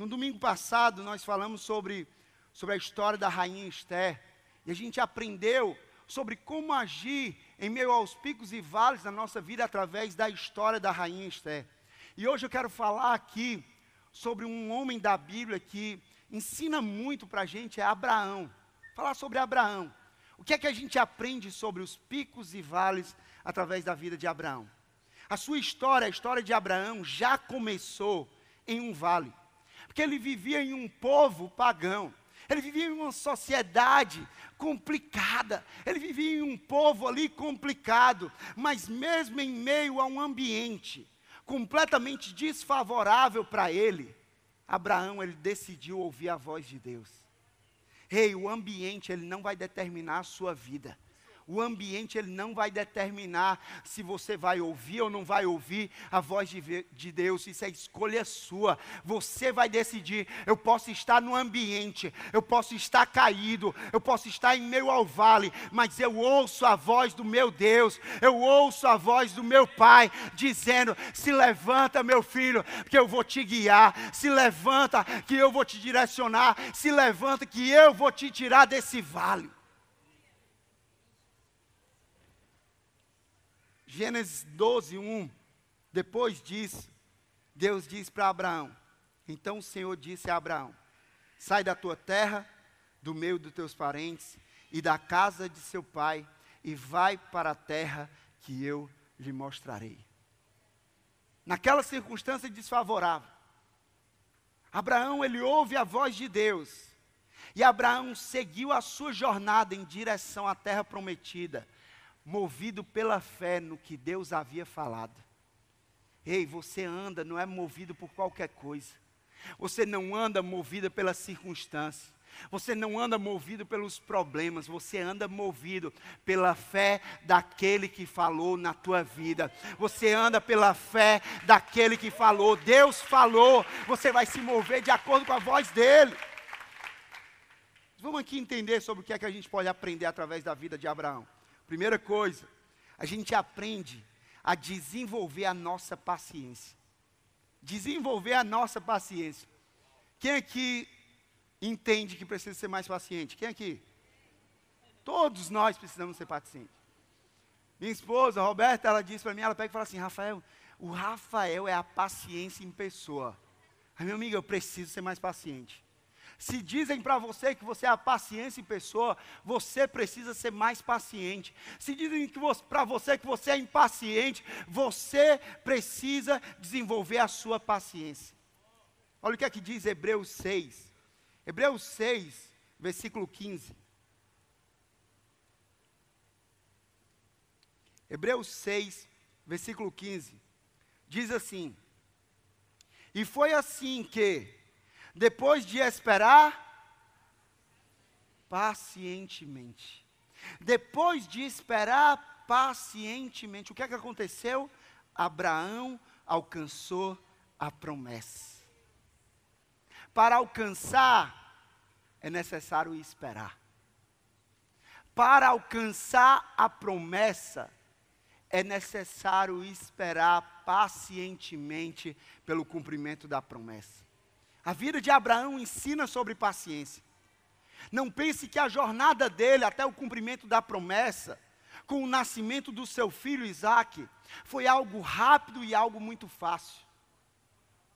No domingo passado, nós falamos sobre, sobre a história da rainha Esther. E a gente aprendeu sobre como agir em meio aos picos e vales da nossa vida através da história da rainha Esther. E hoje eu quero falar aqui sobre um homem da Bíblia que ensina muito para a gente, é Abraão. Falar sobre Abraão. O que é que a gente aprende sobre os picos e vales através da vida de Abraão? A sua história, a história de Abraão, já começou em um vale porque ele vivia em um povo pagão. Ele vivia em uma sociedade complicada, ele vivia em um povo ali complicado, mas mesmo em meio a um ambiente completamente desfavorável para ele, Abraão ele decidiu ouvir a voz de Deus. Ei, o ambiente ele não vai determinar a sua vida. O ambiente ele não vai determinar se você vai ouvir ou não vai ouvir a voz de, de Deus. Isso é escolha sua. Você vai decidir. Eu posso estar no ambiente, eu posso estar caído, eu posso estar em meio ao vale, mas eu ouço a voz do meu Deus, eu ouço a voz do meu Pai dizendo: se levanta, meu filho, que eu vou te guiar. Se levanta, que eu vou te direcionar. Se levanta, que eu vou te tirar desse vale. Gênesis 12, 1. Depois disso, Deus diz para Abraão: Então o Senhor disse a Abraão: Sai da tua terra, do meio dos teus parentes e da casa de seu pai, e vai para a terra que eu lhe mostrarei. Naquela circunstância desfavorável, Abraão ele ouve a voz de Deus. E Abraão seguiu a sua jornada em direção à terra prometida movido pela fé no que Deus havia falado. Ei, você anda, não é movido por qualquer coisa. Você não anda movida pelas circunstâncias. Você não anda movido pelos problemas, você anda movido pela fé daquele que falou na tua vida. Você anda pela fé daquele que falou. Deus falou, você vai se mover de acordo com a voz dele. Vamos aqui entender sobre o que é que a gente pode aprender através da vida de Abraão. Primeira coisa, a gente aprende a desenvolver a nossa paciência. Desenvolver a nossa paciência. Quem aqui entende que precisa ser mais paciente? Quem aqui? Todos nós precisamos ser pacientes. Minha esposa, Roberta, ela disse para mim, ela pega e fala assim, Rafael, o Rafael é a paciência em pessoa. Aí, meu amigo, eu preciso ser mais paciente. Se dizem para você que você é a paciência em pessoa, você precisa ser mais paciente. Se dizem para você que você é impaciente, você precisa desenvolver a sua paciência. Olha o que é que diz Hebreus 6. Hebreus 6, versículo 15. Hebreus 6, versículo 15. Diz assim: E foi assim que, depois de esperar, pacientemente. Depois de esperar pacientemente, o que é que aconteceu? Abraão alcançou a promessa. Para alcançar, é necessário esperar. Para alcançar a promessa, é necessário esperar pacientemente pelo cumprimento da promessa. A vida de Abraão ensina sobre paciência. Não pense que a jornada dele até o cumprimento da promessa, com o nascimento do seu filho Isaac, foi algo rápido e algo muito fácil.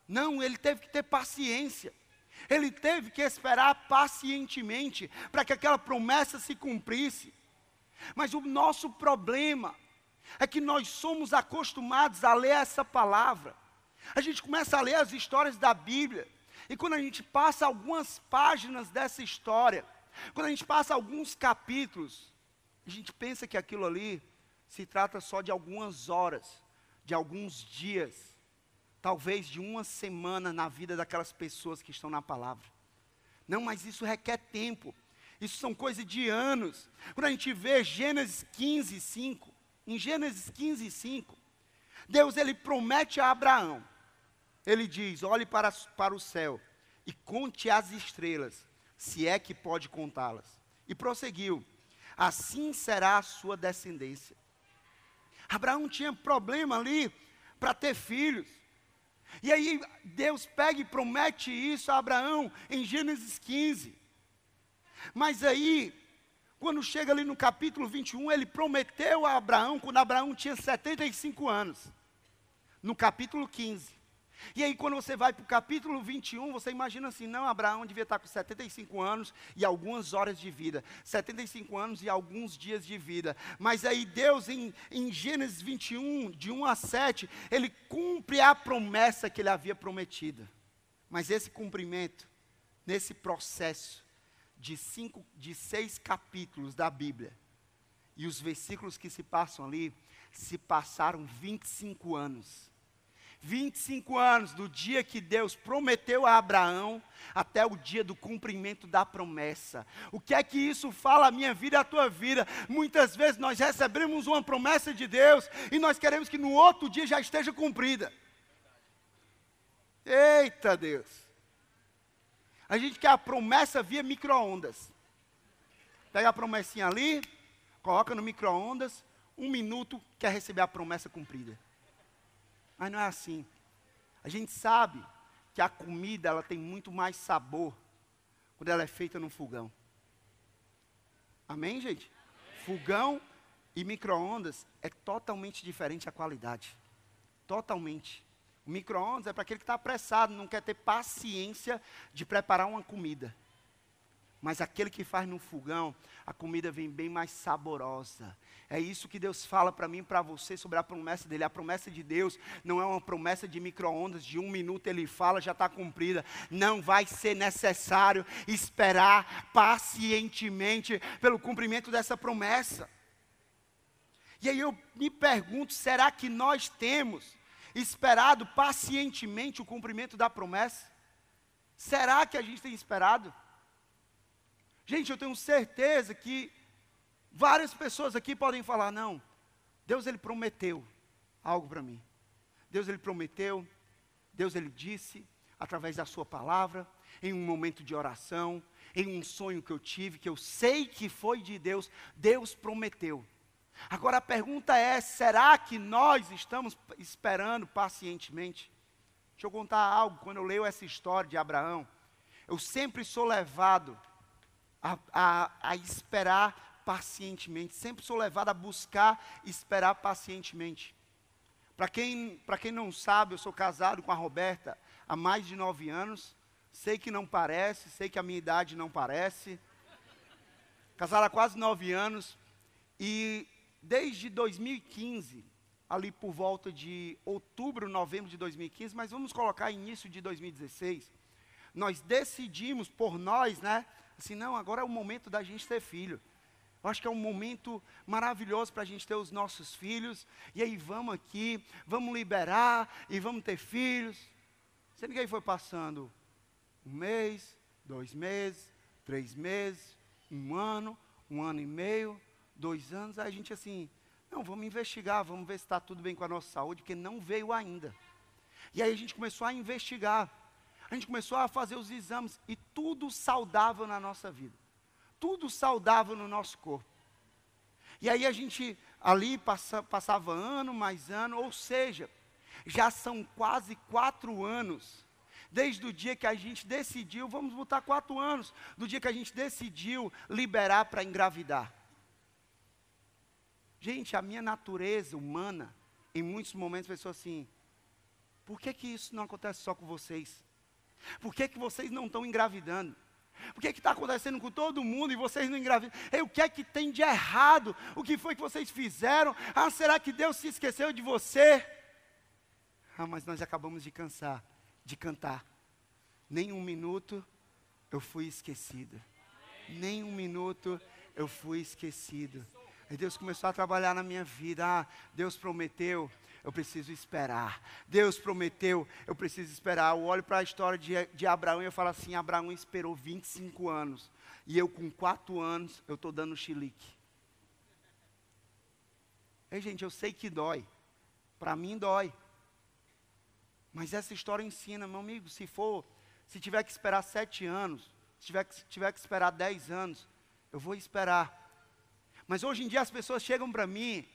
Não, ele teve que ter paciência. Ele teve que esperar pacientemente para que aquela promessa se cumprisse. Mas o nosso problema é que nós somos acostumados a ler essa palavra. A gente começa a ler as histórias da Bíblia e quando a gente passa algumas páginas dessa história, quando a gente passa alguns capítulos, a gente pensa que aquilo ali se trata só de algumas horas, de alguns dias, talvez de uma semana na vida daquelas pessoas que estão na palavra. Não, mas isso requer tempo. Isso são coisas de anos. Quando a gente vê Gênesis 15, 5, em Gênesis 15, 5, Deus ele promete a Abraão ele diz: olhe para, para o céu e conte as estrelas, se é que pode contá-las. E prosseguiu: assim será a sua descendência. Abraão tinha problema ali para ter filhos. E aí Deus pega e promete isso a Abraão em Gênesis 15. Mas aí, quando chega ali no capítulo 21, ele prometeu a Abraão quando Abraão tinha 75 anos. No capítulo 15. E aí, quando você vai para o capítulo 21, você imagina assim: não, Abraão devia estar tá com 75 anos e algumas horas de vida, 75 anos e alguns dias de vida. Mas aí, Deus, em, em Gênesis 21, de 1 a 7, ele cumpre a promessa que ele havia prometida. Mas esse cumprimento, nesse processo de, cinco, de seis capítulos da Bíblia, e os versículos que se passam ali, se passaram 25 anos 25 anos, do dia que Deus prometeu a Abraão até o dia do cumprimento da promessa. O que é que isso fala a minha vida, e a tua vida? Muitas vezes nós recebemos uma promessa de Deus e nós queremos que no outro dia já esteja cumprida. Eita Deus! A gente quer a promessa via micro-ondas. Pega a promessinha ali, coloca no micro-ondas, um minuto, quer receber a promessa cumprida. Mas não é assim. A gente sabe que a comida ela tem muito mais sabor quando ela é feita num fogão. Amém, gente? Fogão e micro-ondas é totalmente diferente a qualidade. Totalmente. O micro-ondas é para aquele que está apressado, não quer ter paciência de preparar uma comida. Mas aquele que faz no fogão, a comida vem bem mais saborosa. É isso que Deus fala para mim e para você sobre a promessa dele. A promessa de Deus não é uma promessa de micro-ondas, de um minuto ele fala, já está cumprida. Não vai ser necessário esperar pacientemente pelo cumprimento dessa promessa. E aí eu me pergunto: será que nós temos esperado pacientemente o cumprimento da promessa? Será que a gente tem esperado? Gente, eu tenho certeza que várias pessoas aqui podem falar: não, Deus ele prometeu algo para mim. Deus ele prometeu, Deus ele disse através da sua palavra, em um momento de oração, em um sonho que eu tive, que eu sei que foi de Deus, Deus prometeu. Agora a pergunta é: será que nós estamos esperando pacientemente? Deixa eu contar algo. Quando eu leio essa história de Abraão, eu sempre sou levado a, a, a esperar pacientemente. Sempre sou levado a buscar esperar pacientemente. Para quem, quem não sabe, eu sou casado com a Roberta há mais de nove anos. Sei que não parece, sei que a minha idade não parece. Casado há quase nove anos. E desde 2015, ali por volta de outubro, novembro de 2015, mas vamos colocar início de 2016, nós decidimos por nós, né? assim, não, agora é o momento da gente ter filho. Eu acho que é um momento maravilhoso para a gente ter os nossos filhos. E aí vamos aqui, vamos liberar e vamos ter filhos. Se ninguém foi passando um mês, dois meses, três meses, um ano, um ano e meio, dois anos, aí a gente assim, não, vamos investigar, vamos ver se está tudo bem com a nossa saúde, porque não veio ainda. E aí a gente começou a investigar. A gente começou a fazer os exames e tudo saudável na nossa vida. Tudo saudável no nosso corpo. E aí a gente ali passa, passava ano mais ano, ou seja, já são quase quatro anos. Desde o dia que a gente decidiu, vamos botar quatro anos, do dia que a gente decidiu liberar para engravidar. Gente, a minha natureza humana, em muitos momentos, pensou assim: por que, que isso não acontece só com vocês? Por que, que vocês não estão engravidando? Por que está acontecendo com todo mundo e vocês não engravidam? o que é que tem de errado? O que foi que vocês fizeram? Ah, será que Deus se esqueceu de você? Ah, mas nós acabamos de cansar, de cantar. Nem um minuto eu fui esquecido. Nem um minuto eu fui esquecido. E Deus começou a trabalhar na minha vida. Ah, Deus prometeu eu preciso esperar. Deus prometeu, eu preciso esperar. Eu olho para a história de, de Abraão e eu falo assim: Abraão esperou 25 anos. E eu, com 4 anos, eu estou dando xilique. Ei, gente, eu sei que dói. Para mim dói. Mas essa história ensina, meu amigo, se for, se tiver que esperar sete anos, se tiver que, se tiver que esperar dez anos, eu vou esperar. Mas hoje em dia as pessoas chegam para mim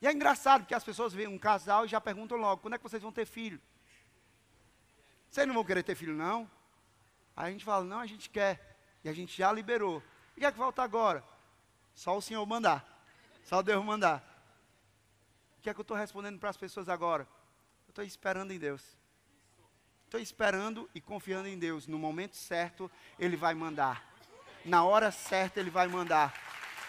e é engraçado porque as pessoas veem um casal e já perguntam logo: quando é que vocês vão ter filho? Vocês não vão querer ter filho, não? Aí a gente fala: não, a gente quer. E a gente já liberou. O que é que falta agora? Só o Senhor mandar. Só Deus mandar. O que é que eu estou respondendo para as pessoas agora? Eu estou esperando em Deus. Estou esperando e confiando em Deus. No momento certo, Ele vai mandar. Na hora certa, Ele vai mandar.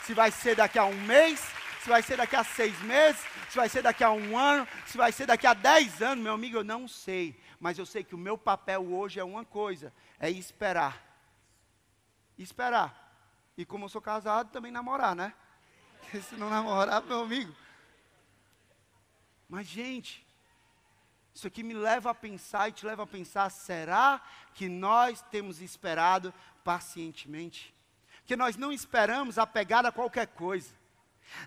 Se vai ser daqui a um mês, se vai ser daqui a seis meses, se vai ser daqui a um ano, se vai ser daqui a dez anos, meu amigo, eu não sei. Mas eu sei que o meu papel hoje é uma coisa: é esperar. Esperar. E como eu sou casado, também namorar, né? Se não namorar, meu amigo. Mas, gente, isso aqui me leva a pensar e te leva a pensar: será que nós temos esperado pacientemente? Que nós não esperamos apegar a qualquer coisa.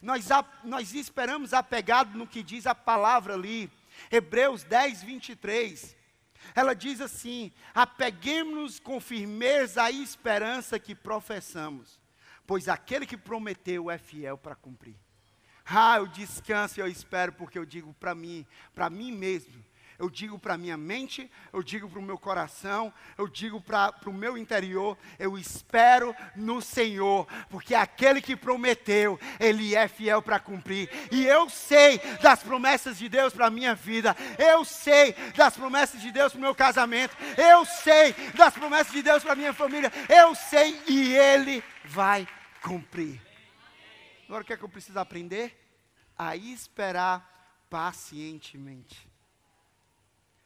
Nós, a, nós esperamos apegado no que diz a palavra ali, Hebreus 10, 23. Ela diz assim: apeguemos-nos com firmeza à esperança que professamos, pois aquele que prometeu é fiel para cumprir. Ah, eu descanso e eu espero, porque eu digo para mim, para mim mesmo, eu digo para a minha mente, eu digo para o meu coração, eu digo para o meu interior, eu espero no Senhor, porque aquele que prometeu, ele é fiel para cumprir. E eu sei das promessas de Deus para a minha vida, eu sei das promessas de Deus para o meu casamento, eu sei das promessas de Deus para a minha família, eu sei e ele vai cumprir. Agora o que é que eu preciso aprender? A esperar pacientemente.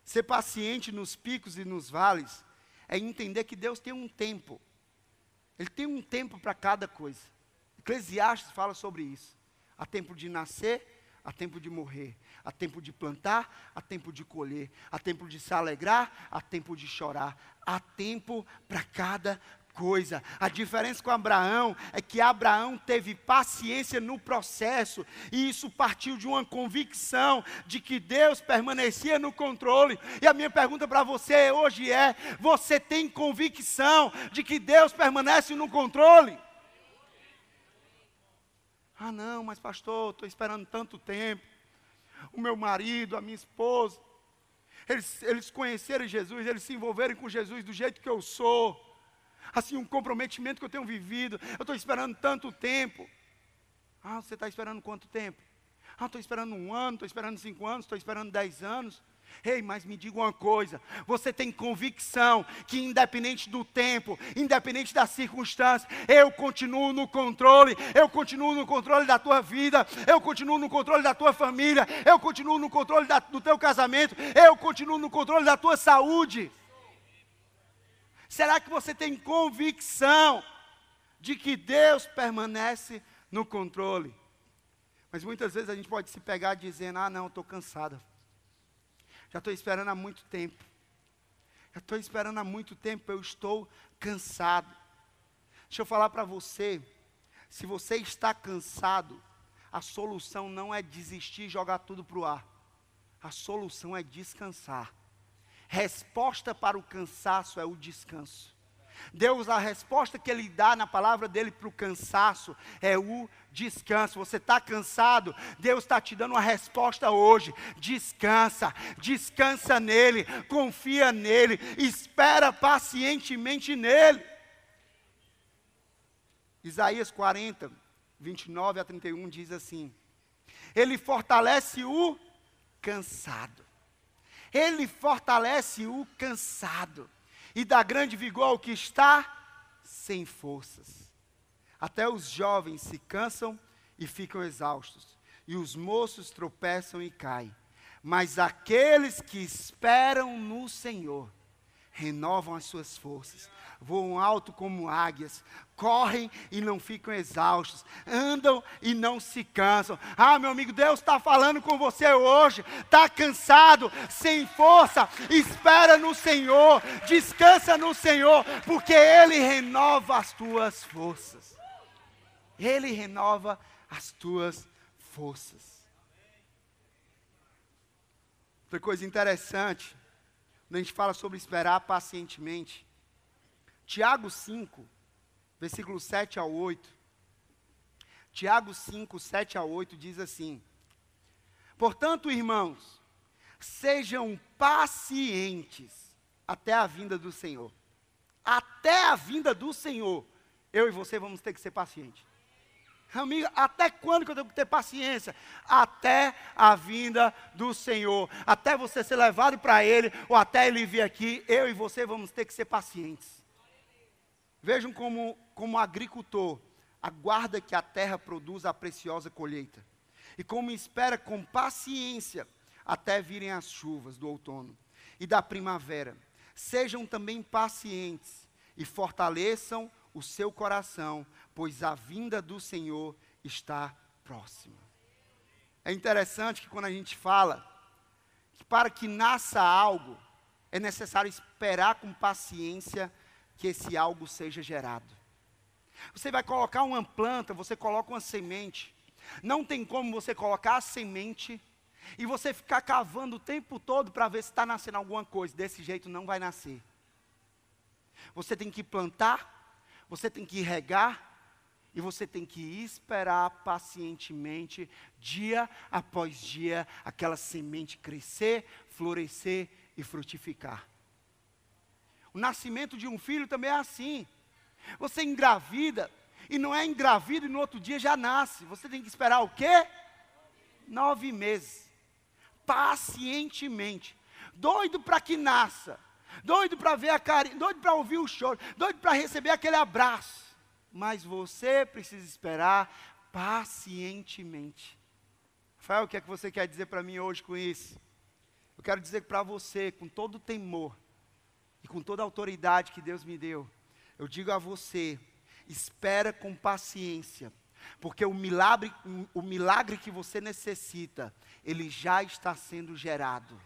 Ser paciente nos picos e nos vales é entender que Deus tem um tempo. Ele tem um tempo para cada coisa. Eclesiastes fala sobre isso. Há tempo de nascer, há tempo de morrer, há tempo de plantar, há tempo de colher, há tempo de se alegrar, há tempo de chorar, há tempo para cada coisa. A diferença com Abraão é que Abraão teve paciência no processo, e isso partiu de uma convicção de que Deus permanecia no controle. E a minha pergunta para você hoje é: você tem convicção de que Deus permanece no controle? Ah, não, mas pastor, estou esperando tanto tempo. O meu marido, a minha esposa, eles, eles conheceram Jesus, eles se envolveram com Jesus do jeito que eu sou assim, um comprometimento que eu tenho vivido. Eu estou esperando tanto tempo. Ah, você está esperando quanto tempo? Ah, estou esperando um ano, estou esperando cinco anos, estou esperando dez anos. Ei, hey, mas me diga uma coisa: você tem convicção que, independente do tempo, independente das circunstâncias eu continuo no controle, eu continuo no controle da tua vida, eu continuo no controle da tua família, eu continuo no controle da, do teu casamento, eu continuo no controle da tua saúde. Será que você tem convicção de que Deus permanece no controle? Mas muitas vezes a gente pode se pegar dizendo: ah, não, estou cansada. Já estou esperando há muito tempo. Já estou esperando há muito tempo, eu estou cansado. Deixa eu falar para você: se você está cansado, a solução não é desistir e jogar tudo para o ar. A solução é descansar. Resposta para o cansaço é o descanso. Deus, a resposta que Ele dá na palavra dele para o cansaço é o descanso. Você está cansado? Deus está te dando uma resposta hoje. Descansa, descansa nele, confia nele, espera pacientemente nele. Isaías 40, 29 a 31 diz assim: Ele fortalece o cansado ele fortalece o cansado e dá grande vigor ao que está sem forças. Até os jovens se cansam e ficam exaustos, e os moços tropeçam e caem. Mas aqueles que esperam no Senhor, renovam as suas forças, voam alto como águias, correm e não ficam exaustos, andam e não se cansam. Ah, meu amigo, Deus está falando com você hoje, está cansado, sem força, espera no Senhor, descansa no Senhor, porque Ele renova as tuas forças. Ele renova as tuas forças. Outra coisa interessante quando a gente fala sobre esperar pacientemente. Tiago 5, versículo 7 ao 8. Tiago 5, 7 a 8 diz assim: Portanto, irmãos, sejam pacientes até a vinda do Senhor. Até a vinda do Senhor, eu e você vamos ter que ser pacientes. Amigo, até quando que eu tenho que ter paciência? Até a vinda do Senhor, até você ser levado para Ele, ou até Ele vir aqui, eu e você vamos ter que ser pacientes. Vejam como, como agricultor aguarda que a terra produza a preciosa colheita, e como espera com paciência até virem as chuvas do outono e da primavera. Sejam também pacientes e fortaleçam o seu coração pois a vinda do Senhor está próxima. É interessante que quando a gente fala que para que nasça algo, é necessário esperar com paciência que esse algo seja gerado. Você vai colocar uma planta, você coloca uma semente. Não tem como você colocar a semente e você ficar cavando o tempo todo para ver se está nascendo alguma coisa. Desse jeito não vai nascer. Você tem que plantar, você tem que regar, e você tem que esperar pacientemente, dia após dia, aquela semente crescer, florescer e frutificar. O nascimento de um filho também é assim. Você engravida, e não é engravida e no outro dia já nasce. Você tem que esperar o quê? Nove meses. Pacientemente. Doido para que nasça. Doido para ver a carinha, doido para ouvir o choro, doido para receber aquele abraço mas você precisa esperar pacientemente. Rafael, o que é que você quer dizer para mim hoje com isso? Eu quero dizer para você, com todo o temor e com toda a autoridade que Deus me deu, eu digo a você: espera com paciência, porque o milagre, o milagre que você necessita, ele já está sendo gerado.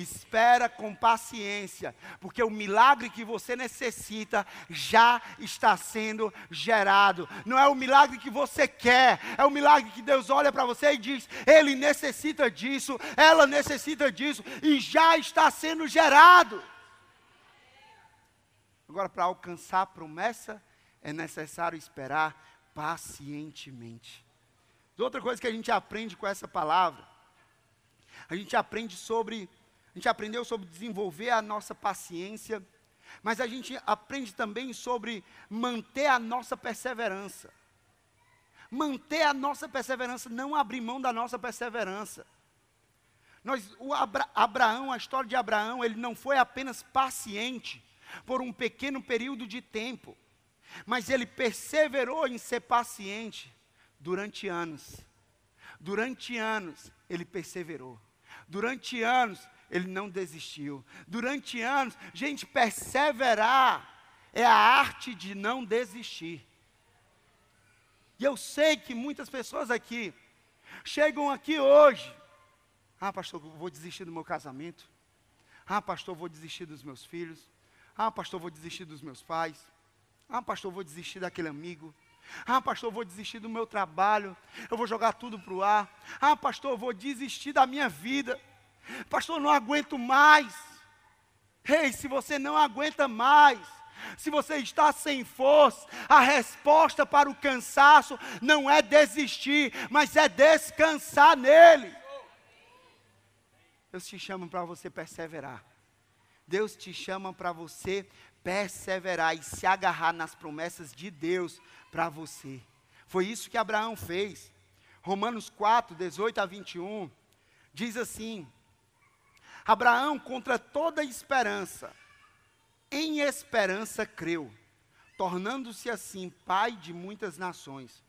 Espera com paciência, porque o milagre que você necessita já está sendo gerado. Não é o milagre que você quer, é o milagre que Deus olha para você e diz: Ele necessita disso, ela necessita disso, e já está sendo gerado. Agora, para alcançar a promessa, é necessário esperar pacientemente. Outra coisa que a gente aprende com essa palavra, a gente aprende sobre a gente aprendeu sobre desenvolver a nossa paciência, mas a gente aprende também sobre manter a nossa perseverança. Manter a nossa perseverança, não abrir mão da nossa perseverança. Nós, o Abra, Abraão, a história de Abraão, ele não foi apenas paciente por um pequeno período de tempo, mas ele perseverou em ser paciente durante anos. Durante anos ele perseverou. Durante anos ele não desistiu. Durante anos, gente, perseverar é a arte de não desistir. E eu sei que muitas pessoas aqui chegam aqui hoje. Ah, pastor, vou desistir do meu casamento. Ah, pastor, vou desistir dos meus filhos. Ah, pastor, vou desistir dos meus pais. Ah, pastor, vou desistir daquele amigo. Ah, pastor, vou desistir do meu trabalho. Eu vou jogar tudo para o ar. Ah, pastor, vou desistir da minha vida. Pastor, não aguento mais. Ei, se você não aguenta mais, se você está sem força, a resposta para o cansaço não é desistir, mas é descansar nele. Deus te chama para você perseverar. Deus te chama para você perseverar e se agarrar nas promessas de Deus para você. Foi isso que Abraão fez. Romanos 4, 18 a 21 diz assim: Abraão, contra toda esperança, em esperança creu, tornando-se assim pai de muitas nações.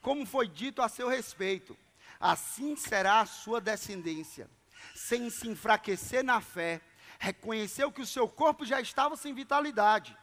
Como foi dito a seu respeito, assim será a sua descendência. Sem se enfraquecer na fé, reconheceu que o seu corpo já estava sem vitalidade,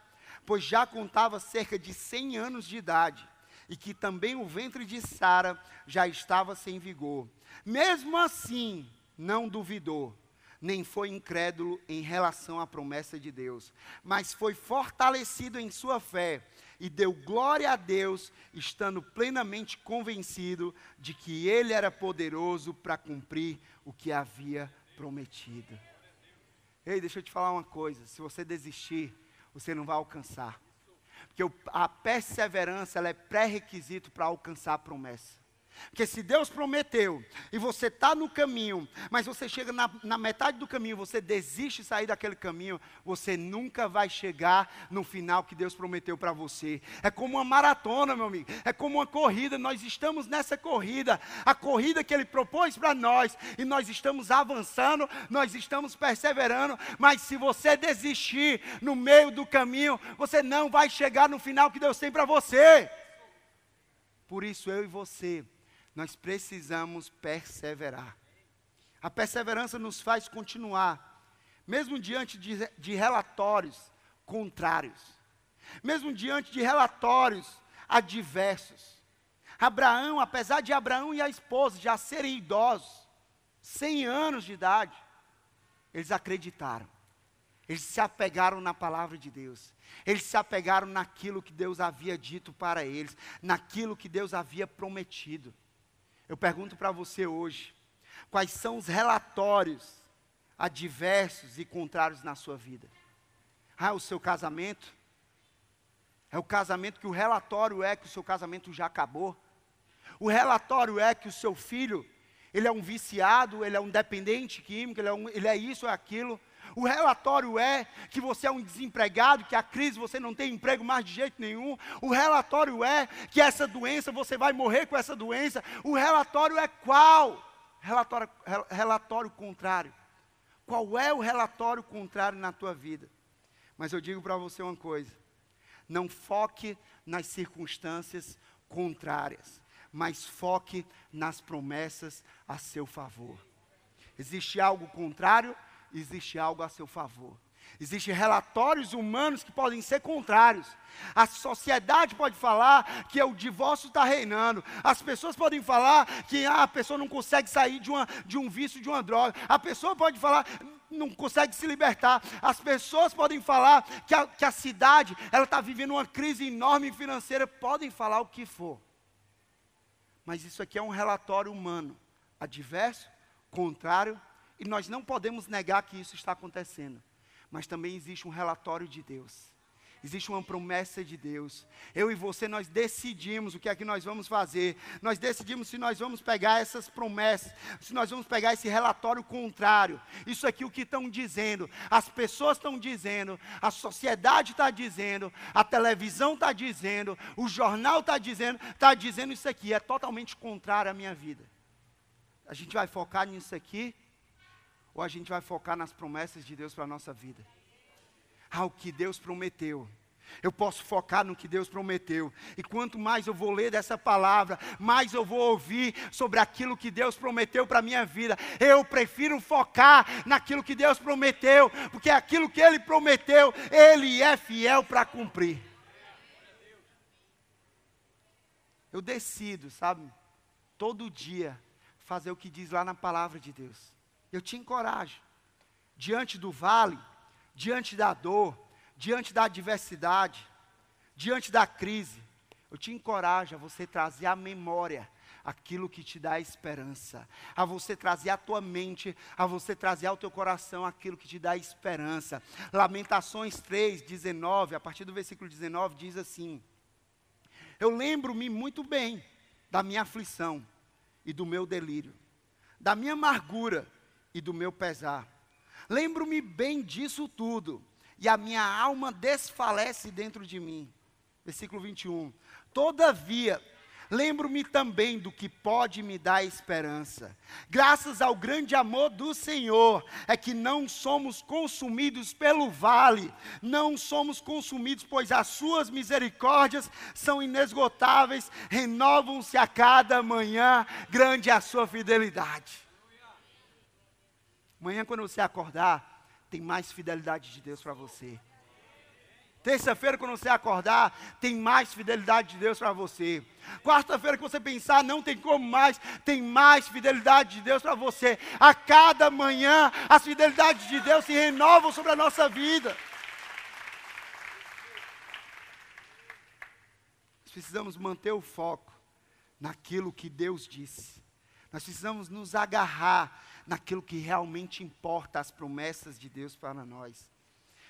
pois já contava cerca de 100 anos de idade, e que também o ventre de Sara já estava sem vigor. Mesmo assim, não duvidou nem foi incrédulo em relação à promessa de Deus, mas foi fortalecido em sua fé e deu glória a Deus, estando plenamente convencido de que ele era poderoso para cumprir o que havia prometido. Ei, deixa eu te falar uma coisa: se você desistir, você não vai alcançar. Porque a perseverança é pré-requisito para alcançar a promessa. Porque se Deus prometeu e você está no caminho, mas você chega na, na, metade do caminho, você desiste de sair daquele caminho, você nunca vai chegar no final que Deus prometeu para você. É como uma maratona, meu amigo, é como uma corrida. Nós estamos nessa corrida, a corrida que Ele propôs para nós, e nós estamos avançando, nós estamos perseverando. Mas se você desistir no meio do caminho, você não vai chegar no final que Deus tem para você. Por isso, eu e você nós precisamos perseverar. A perseverança nos faz continuar, mesmo diante de, de relatórios contrários, mesmo diante de relatórios adversos. Abraão, apesar de Abraão e a esposa já serem idosos, 100 anos de idade, eles acreditaram. Eles se apegaram na palavra de Deus. Eles se apegaram naquilo que Deus havia dito para eles, naquilo que Deus havia prometido. Eu pergunto para você hoje: quais são os relatórios adversos e contrários na sua vida? Ah, o seu casamento? É o casamento que o relatório é que o seu casamento já acabou. O relatório é que o seu filho, ele é um viciado, ele é um dependente químico, ele é, um, ele é isso, é aquilo. O relatório é que você é um desempregado, que a crise você não tem emprego mais de jeito nenhum. O relatório é que essa doença, você vai morrer com essa doença. O relatório é qual? Relatório, relatório contrário. Qual é o relatório contrário na tua vida? Mas eu digo para você uma coisa: não foque nas circunstâncias contrárias, mas foque nas promessas a seu favor. Existe algo contrário existe algo a seu favor. Existem relatórios humanos que podem ser contrários. A sociedade pode falar que é o divórcio está reinando. As pessoas podem falar que ah, a pessoa não consegue sair de, uma, de um vício, de uma droga. A pessoa pode falar não consegue se libertar. As pessoas podem falar que a, que a cidade ela está vivendo uma crise enorme financeira. Podem falar o que for. Mas isso aqui é um relatório humano, adverso, contrário e nós não podemos negar que isso está acontecendo. Mas também existe um relatório de Deus. Existe uma promessa de Deus. Eu e você, nós decidimos o que é que nós vamos fazer. Nós decidimos se nós vamos pegar essas promessas, se nós vamos pegar esse relatório contrário. Isso aqui o que estão dizendo. As pessoas estão dizendo, a sociedade está dizendo, a televisão está dizendo, o jornal está dizendo, está dizendo isso aqui. É totalmente contrário à minha vida. A gente vai focar nisso aqui ou a gente vai focar nas promessas de Deus para a nossa vida? Ao ah, que Deus prometeu. Eu posso focar no que Deus prometeu. E quanto mais eu vou ler dessa palavra, mais eu vou ouvir sobre aquilo que Deus prometeu para a minha vida. Eu prefiro focar naquilo que Deus prometeu, porque aquilo que Ele prometeu, Ele é fiel para cumprir. Eu decido, sabe, todo dia, fazer o que diz lá na palavra de Deus. Eu te encorajo. Diante do vale, diante da dor, diante da adversidade, diante da crise, eu te encorajo a você trazer à memória aquilo que te dá esperança, a você trazer à tua mente, a você trazer ao teu coração aquilo que te dá esperança. Lamentações 3, 19, a partir do versículo 19, diz assim: Eu lembro-me muito bem da minha aflição e do meu delírio, da minha amargura e do meu pesar. Lembro-me bem disso tudo, e a minha alma desfalece dentro de mim. Versículo 21. Todavia, lembro-me também do que pode me dar esperança. Graças ao grande amor do Senhor, é que não somos consumidos pelo vale, não somos consumidos, pois as suas misericórdias são inesgotáveis, renovam-se a cada manhã, grande é a sua fidelidade. Amanhã, quando você acordar, tem mais fidelidade de Deus para você. Terça-feira, quando você acordar, tem mais fidelidade de Deus para você. Quarta-feira, que você pensar, não tem como mais, tem mais fidelidade de Deus para você. A cada manhã, as fidelidades de Deus se renovam sobre a nossa vida. Nós precisamos manter o foco naquilo que Deus disse. Nós precisamos nos agarrar naquilo que realmente importa, as promessas de Deus para nós.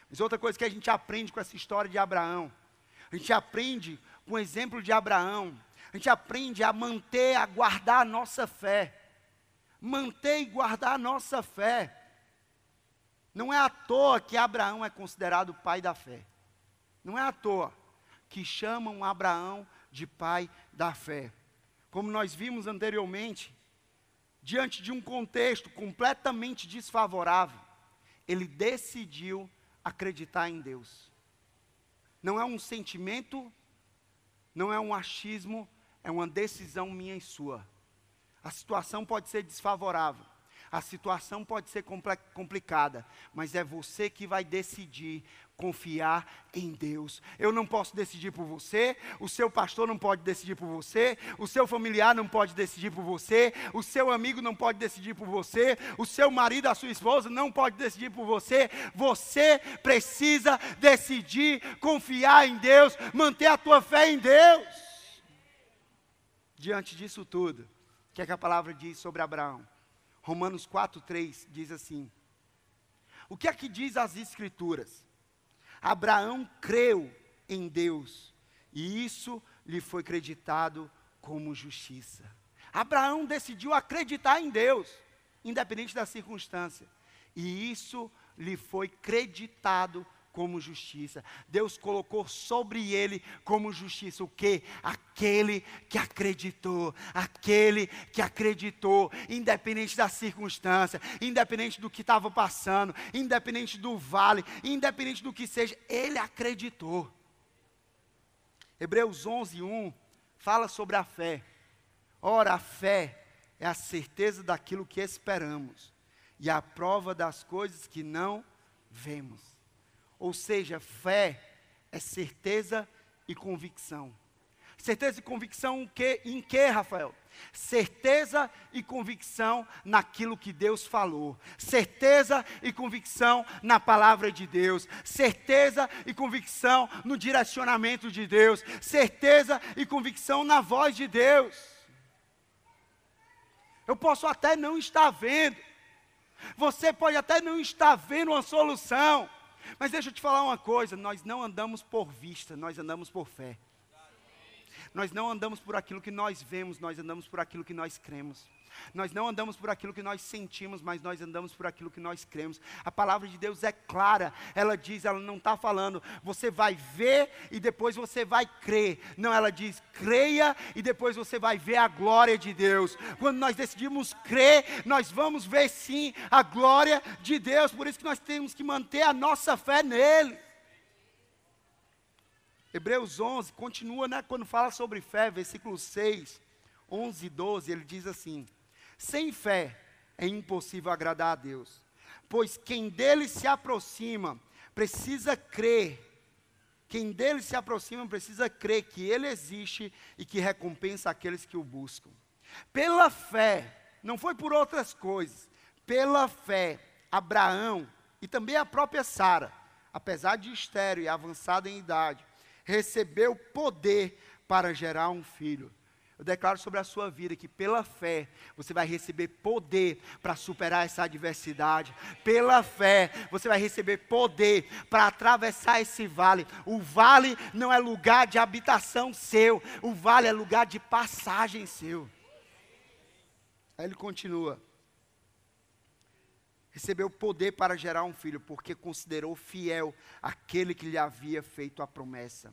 Mas outra coisa que a gente aprende com essa história de Abraão, a gente aprende com o exemplo de Abraão, a gente aprende a manter, a guardar a nossa fé. Manter e guardar a nossa fé. Não é à toa que Abraão é considerado o pai da fé. Não é à toa que chamam Abraão de pai da fé. Como nós vimos anteriormente, diante de um contexto completamente desfavorável, ele decidiu acreditar em Deus. Não é um sentimento, não é um achismo, é uma decisão minha e sua. A situação pode ser desfavorável, a situação pode ser complicada, mas é você que vai decidir confiar em Deus. Eu não posso decidir por você, o seu pastor não pode decidir por você, o seu familiar não pode decidir por você, o seu amigo não pode decidir por você, o seu marido, a sua esposa não pode decidir por você. Você precisa decidir confiar em Deus, manter a tua fé em Deus. Diante disso tudo, o que é que a palavra diz sobre Abraão? Romanos 4,3 diz assim: O que é que diz as Escrituras? Abraão creu em Deus, e isso lhe foi creditado como justiça. Abraão decidiu acreditar em Deus, independente da circunstância, e isso lhe foi creditado como justiça. Deus colocou sobre ele como justiça o que? Aquele que acreditou, aquele que acreditou, independente da circunstância, independente do que estava passando, independente do vale, independente do que seja, ele acreditou. Hebreus 11:1 fala sobre a fé. Ora, a fé é a certeza daquilo que esperamos e a prova das coisas que não vemos. Ou seja, fé é certeza e convicção. Certeza e convicção em que, Rafael? Certeza e convicção naquilo que Deus falou. Certeza e convicção na palavra de Deus. Certeza e convicção no direcionamento de Deus. Certeza e convicção na voz de Deus. Eu posso até não estar vendo. Você pode até não estar vendo uma solução. Mas deixa eu te falar uma coisa: nós não andamos por vista, nós andamos por fé. Nós não andamos por aquilo que nós vemos, nós andamos por aquilo que nós cremos. Nós não andamos por aquilo que nós sentimos, mas nós andamos por aquilo que nós cremos. A palavra de Deus é clara, ela diz, ela não está falando, você vai ver e depois você vai crer. Não, ela diz, creia e depois você vai ver a glória de Deus. Quando nós decidimos crer, nós vamos ver sim a glória de Deus, por isso que nós temos que manter a nossa fé nele. Hebreus 11 continua, né, quando fala sobre fé, versículo 6, 11 e 12, ele diz assim: sem fé é impossível agradar a Deus, pois quem dele se aproxima precisa crer. Quem dele se aproxima precisa crer que ele existe e que recompensa aqueles que o buscam. Pela fé, não foi por outras coisas, pela fé, Abraão e também a própria Sara, apesar de estéreo e avançada em idade, recebeu poder para gerar um filho eu declaro sobre a sua vida que pela fé você vai receber poder para superar essa adversidade. Pela fé você vai receber poder para atravessar esse vale. O vale não é lugar de habitação seu, o vale é lugar de passagem seu. Aí ele continua. Recebeu poder para gerar um filho, porque considerou fiel aquele que lhe havia feito a promessa.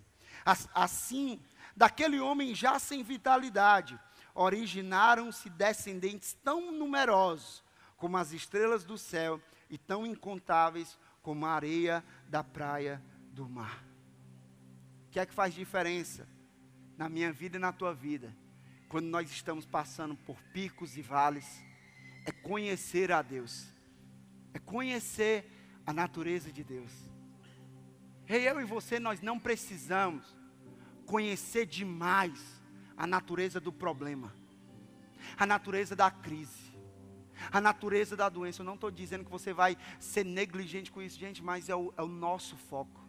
Assim, daquele homem já sem vitalidade, originaram-se descendentes tão numerosos como as estrelas do céu e tão incontáveis como a areia da praia do mar. O que é que faz diferença na minha vida e na tua vida? Quando nós estamos passando por picos e vales, é conhecer a Deus, é conhecer a natureza de Deus. eu e você, nós não precisamos conhecer demais a natureza do problema, a natureza da crise, a natureza da doença. Eu não estou dizendo que você vai ser negligente com isso, gente, mas é o, é o nosso foco.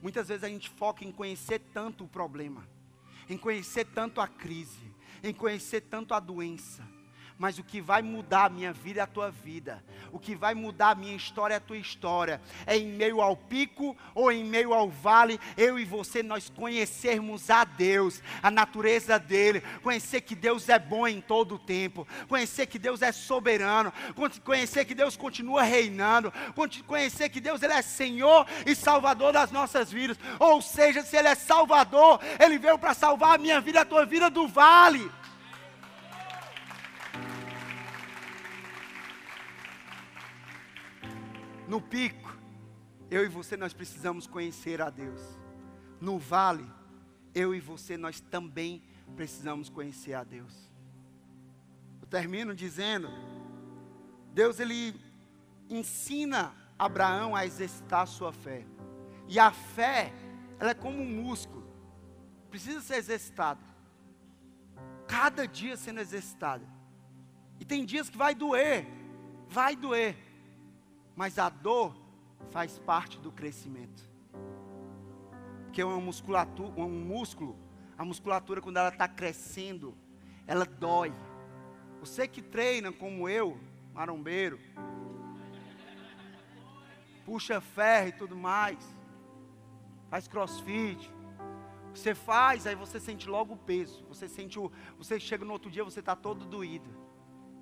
Muitas vezes a gente foca em conhecer tanto o problema, em conhecer tanto a crise, em conhecer tanto a doença, mas o que vai mudar a minha vida é a tua vida, o que vai mudar a minha história é a tua história. É em meio ao pico ou em meio ao vale, eu e você nós conhecermos a Deus, a natureza dele, conhecer que Deus é bom em todo o tempo, conhecer que Deus é soberano, conhecer que Deus continua reinando, conhecer que Deus ele é Senhor e Salvador das nossas vidas. Ou seja, se ele é Salvador, ele veio para salvar a minha vida, a tua vida do vale. No pico, eu e você nós precisamos conhecer a Deus. No vale, eu e você nós também precisamos conhecer a Deus. Eu termino dizendo, Deus ele ensina Abraão a exercitar a sua fé. E a fé, ela é como um músculo. Precisa ser exercitada. Cada dia sendo exercitada. E tem dias que vai doer. Vai doer. Mas a dor faz parte do crescimento. Porque é uma musculatura, um músculo, a musculatura quando ela está crescendo, ela dói. Você que treina como eu, marombeiro, puxa ferro e tudo mais, faz crossfit, você faz, aí você sente logo o peso. Você sente o, você chega no outro dia, você está todo doído.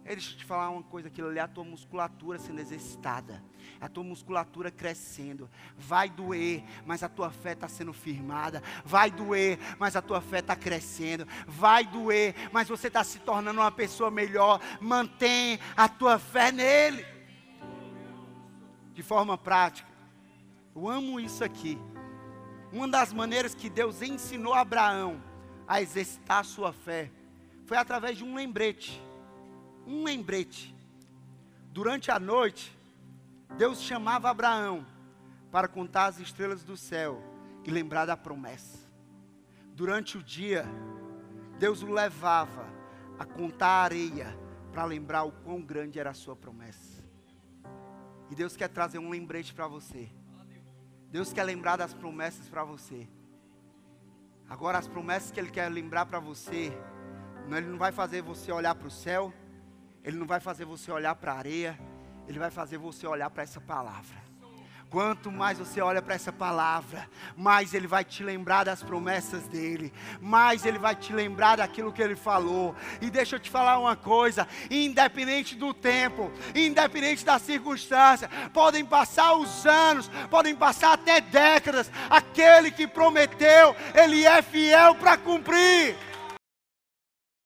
Ei, deixa eu te falar uma coisa, aquilo ali é a tua musculatura sendo exercitada, a tua musculatura crescendo. Vai doer, mas a tua fé está sendo firmada. Vai doer, mas a tua fé está crescendo. Vai doer, mas você está se tornando uma pessoa melhor. Mantém a tua fé nele. De forma prática, eu amo isso aqui. Uma das maneiras que Deus ensinou Abraão a exercitar a sua fé foi através de um lembrete um lembrete. Durante a noite, Deus chamava Abraão para contar as estrelas do céu e lembrar da promessa. Durante o dia, Deus o levava a contar a areia para lembrar o quão grande era a sua promessa. E Deus quer trazer um lembrete para você. Deus quer lembrar das promessas para você. Agora, as promessas que Ele quer lembrar para você, Ele não vai fazer você olhar para o céu, ele não vai fazer você olhar para a areia, ele vai fazer você olhar para essa palavra. Quanto mais você olha para essa palavra, mais ele vai te lembrar das promessas dele, mais ele vai te lembrar daquilo que ele falou. E deixa eu te falar uma coisa: independente do tempo, independente da circunstância, podem passar os anos, podem passar até décadas, aquele que prometeu, ele é fiel para cumprir.